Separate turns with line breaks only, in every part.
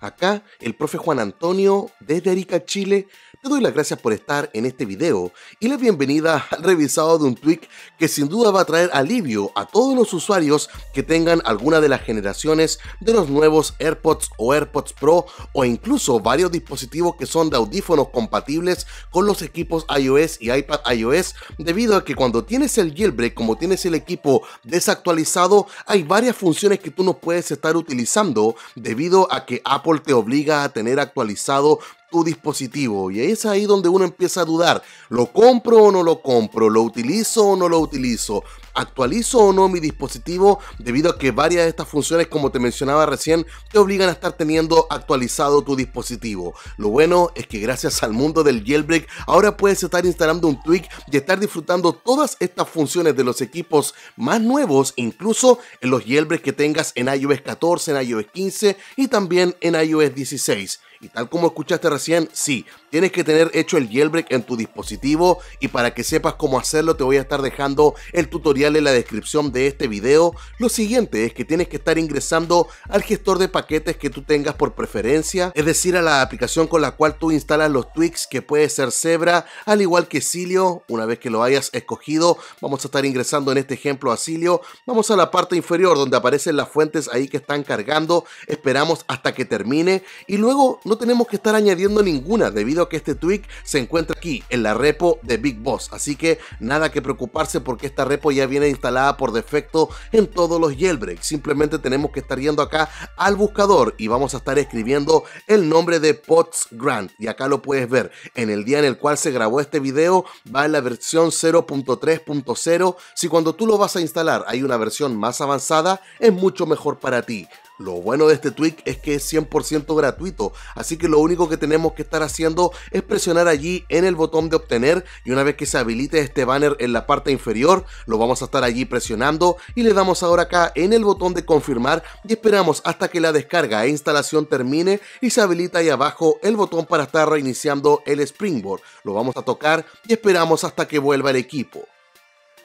Acá el profe Juan Antonio desde Arica, Chile. Te doy las gracias por estar en este video y la bienvenida al revisado de un tweak que sin duda va a traer alivio a todos los usuarios que tengan alguna de las generaciones de los nuevos AirPods o AirPods Pro o incluso varios dispositivos que son de audífonos compatibles con los equipos iOS y iPad iOS debido a que cuando tienes el jailbreak como tienes el equipo desactualizado hay varias funciones que tú no puedes estar utilizando debido a que Apple te obliga a tener actualizado tu dispositivo. Y es ahí donde uno empieza a dudar, ¿lo compro o no lo compro? ¿Lo utilizo o no lo utilizo? ¿Actualizo o no mi dispositivo? Debido a que varias de estas funciones, como te mencionaba recién, te obligan a estar teniendo actualizado tu dispositivo. Lo bueno es que gracias al mundo del jailbreak, ahora puedes estar instalando un tweak y estar disfrutando todas estas funciones de los equipos más nuevos, incluso en los jailbreaks que tengas en iOS 14, en iOS 15 y también en iOS 16. Y tal como escuchaste recién, sí, tienes que tener hecho el jailbreak en tu dispositivo y para que sepas cómo hacerlo te voy a estar dejando el tutorial en la descripción de este video. Lo siguiente es que tienes que estar ingresando al gestor de paquetes que tú tengas por preferencia, es decir, a la aplicación con la cual tú instalas los tweaks que puede ser Zebra, al igual que Silio. Una vez que lo hayas escogido, vamos a estar ingresando en este ejemplo a Silio. Vamos a la parte inferior donde aparecen las fuentes ahí que están cargando, esperamos hasta que termine y luego no tenemos que estar añadiendo ninguna debido a que este tweak se encuentra aquí en la repo de Big Boss, así que nada que preocuparse porque esta repo ya viene instalada por defecto en todos los jailbreaks, simplemente tenemos que estar yendo acá al buscador y vamos a estar escribiendo el nombre de Pots Grant y acá lo puedes ver, en el día en el cual se grabó este video va en la versión 0.3.0, si cuando tú lo vas a instalar hay una versión más avanzada es mucho mejor para ti, lo bueno de este tweak es que es 100% gratuito, así que lo único que tenemos que estar haciendo es presionar allí en el botón de obtener y una vez que se habilite este banner en la parte inferior, lo vamos a estar allí presionando y le damos ahora acá en el botón de confirmar y esperamos hasta que la descarga e instalación termine y se habilita ahí abajo el botón para estar reiniciando el Springboard. Lo vamos a tocar y esperamos hasta que vuelva el equipo.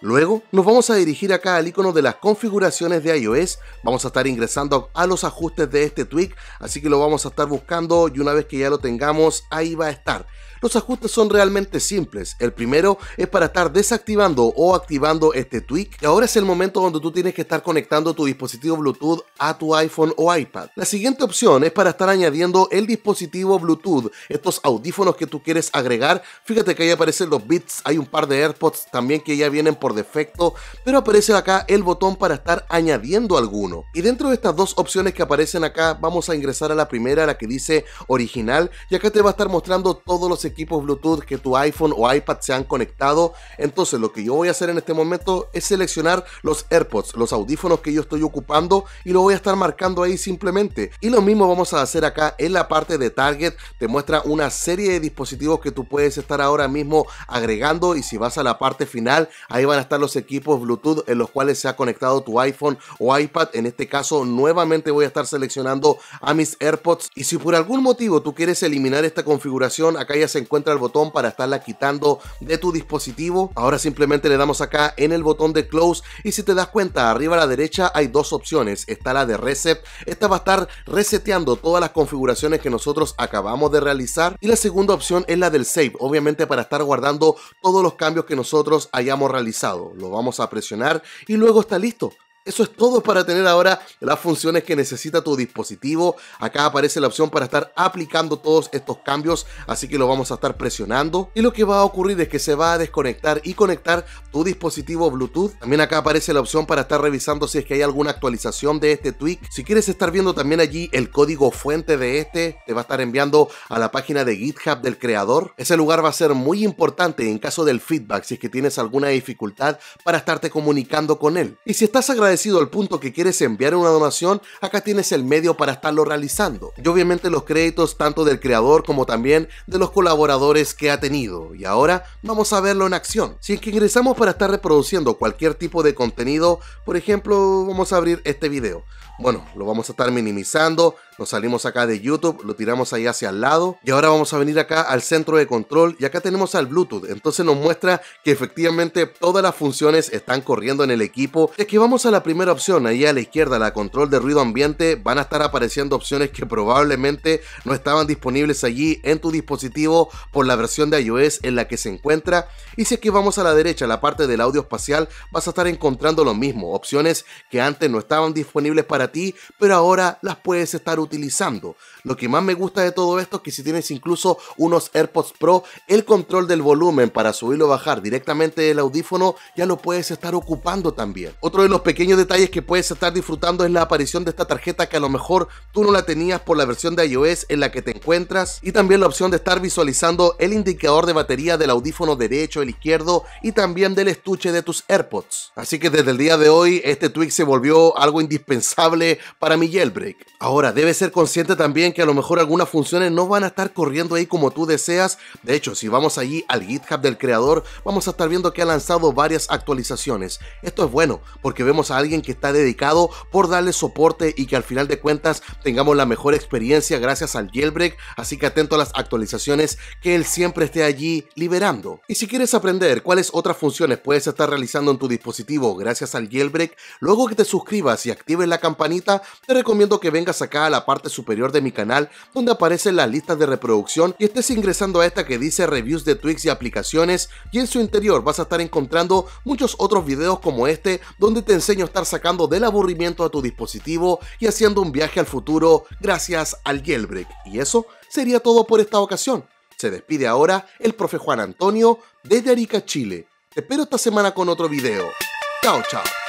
Luego nos vamos a dirigir acá al icono de las configuraciones de iOS, vamos a estar ingresando a los ajustes de este tweak, así que lo vamos a estar buscando y una vez que ya lo tengamos, ahí va a estar. Los ajustes son realmente simples. El primero es para estar desactivando o activando este tweak. Y ahora es el momento donde tú tienes que estar conectando tu dispositivo Bluetooth a tu iPhone o iPad. La siguiente opción es para estar añadiendo el dispositivo Bluetooth, estos audífonos que tú quieres agregar. Fíjate que ahí aparecen los bits hay un par de AirPods también que ya vienen por defecto, pero aparece acá el botón para estar añadiendo alguno. Y dentro de estas dos opciones que aparecen acá, vamos a ingresar a la primera, la que dice original, y acá te va a estar mostrando todos los equipos Bluetooth que tu iPhone o iPad se han conectado. Entonces lo que yo voy a hacer en este momento es seleccionar los AirPods, los audífonos que yo estoy ocupando y lo voy a estar marcando ahí simplemente. Y lo mismo vamos a hacer acá en la parte de Target. Te muestra una serie de dispositivos que tú puedes estar ahora mismo agregando y si vas a la parte final, ahí van a estar los equipos Bluetooth en los cuales se ha conectado tu iPhone o iPad. En este caso, nuevamente voy a estar seleccionando a mis AirPods y si por algún motivo tú quieres eliminar esta configuración, acá ya se encuentra el botón para estarla quitando de tu dispositivo. Ahora simplemente le damos acá en el botón de close y si te das cuenta arriba a la derecha hay dos opciones. Está la de reset. Esta va a estar reseteando todas las configuraciones que nosotros acabamos de realizar. Y la segunda opción es la del save, obviamente para estar guardando todos los cambios que nosotros hayamos realizado. Lo vamos a presionar y luego está listo. Eso es todo para tener ahora las funciones que necesita tu dispositivo. Acá aparece la opción para estar aplicando todos estos cambios, así que lo vamos a estar presionando. Y lo que va a ocurrir es que se va a desconectar y conectar tu dispositivo Bluetooth. También acá aparece la opción para estar revisando si es que hay alguna actualización de este tweak. Si quieres estar viendo también allí el código fuente de este, te va a estar enviando a la página de GitHub del creador. Ese lugar va a ser muy importante en caso del feedback, si es que tienes alguna dificultad para estarte comunicando con él. Y si estás agradecido sido el punto que quieres enviar una donación, acá tienes el medio para estarlo realizando. Y obviamente los créditos tanto del creador como también de los colaboradores que ha tenido. Y ahora vamos a verlo en acción. Si es que ingresamos para estar reproduciendo cualquier tipo de contenido, por ejemplo, vamos a abrir este video bueno, lo vamos a estar minimizando, nos salimos acá de YouTube, lo tiramos ahí hacia el lado y ahora vamos a venir acá al centro de control y acá tenemos al Bluetooth, entonces nos muestra que efectivamente todas las funciones están corriendo en el equipo. Es que vamos a la primera opción, ahí a la izquierda, la control de ruido ambiente, van a estar apareciendo opciones que probablemente no estaban disponibles allí en tu dispositivo por la versión de iOS en la que se encuentra y si es que vamos a la derecha, la parte del audio espacial, vas a estar encontrando lo mismo, opciones que antes no estaban disponibles para a ti, pero ahora las puedes estar utilizando. Lo que más me gusta de todo esto es que si tienes incluso unos AirPods Pro, el control del volumen para subirlo o bajar directamente del audífono ya lo puedes estar ocupando también. Otro de los pequeños detalles que puedes estar disfrutando es la aparición de esta tarjeta que a lo mejor tú no la tenías por la versión de iOS en la que te encuentras y también la opción de estar visualizando el indicador de batería del audífono derecho, el izquierdo y también del estuche de tus AirPods. Así que desde el día de hoy este tweak se volvió algo indispensable para mi jailbreak. Ahora, debes ser consciente también que a lo mejor algunas funciones no van a estar corriendo ahí como tú deseas. De hecho, si vamos allí al GitHub del creador, vamos a estar viendo que ha lanzado varias actualizaciones. Esto es bueno, porque vemos a alguien que está dedicado por darle soporte y que al final de cuentas tengamos la mejor experiencia gracias al jailbreak, así que atento a las actualizaciones que él siempre esté allí liberando. Y si quieres aprender cuáles otras funciones puedes estar realizando en tu dispositivo gracias al jailbreak, luego que te suscribas y actives la campana te recomiendo que vengas acá a la parte superior de mi canal donde aparecen las listas de reproducción y estés ingresando a esta que dice reviews de tweaks y aplicaciones y en su interior vas a estar encontrando muchos otros videos como este donde te enseño a estar sacando del aburrimiento a tu dispositivo y haciendo un viaje al futuro gracias al jailbreak. Y eso sería todo por esta ocasión. Se despide ahora el profe Juan Antonio desde Arica, Chile. Te espero esta semana con otro video. Chao, chao.